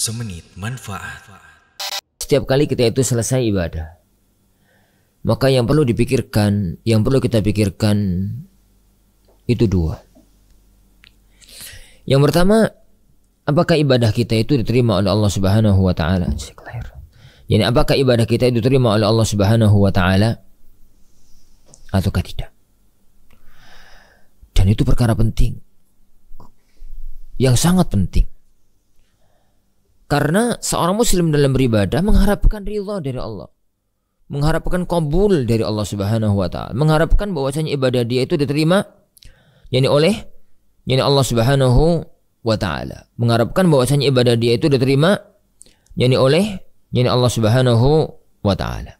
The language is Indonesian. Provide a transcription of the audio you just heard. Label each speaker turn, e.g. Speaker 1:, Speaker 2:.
Speaker 1: Semenit manfaat.
Speaker 2: Setiap kali kita itu selesai ibadah, maka yang perlu dipikirkan, yang perlu kita pikirkan itu dua. Yang pertama, apakah ibadah kita itu diterima oleh Allah Subhanahu wa taala? Jadi apakah ibadah kita itu diterima oleh Allah Subhanahu wa taala atau tidak? Dan itu perkara penting. Yang sangat penting. Karena seorang muslim dalam beribadah mengharapkan ridha dari Allah. Mengharapkan kabul dari Allah Subhanahu wa taala. Mengharapkan bahwasanya ibadah dia itu diterima yakni oleh yakni Allah Subhanahu wa taala. Mengharapkan bahwasanya ibadah dia itu diterima yakni oleh yakni Allah Subhanahu wa taala.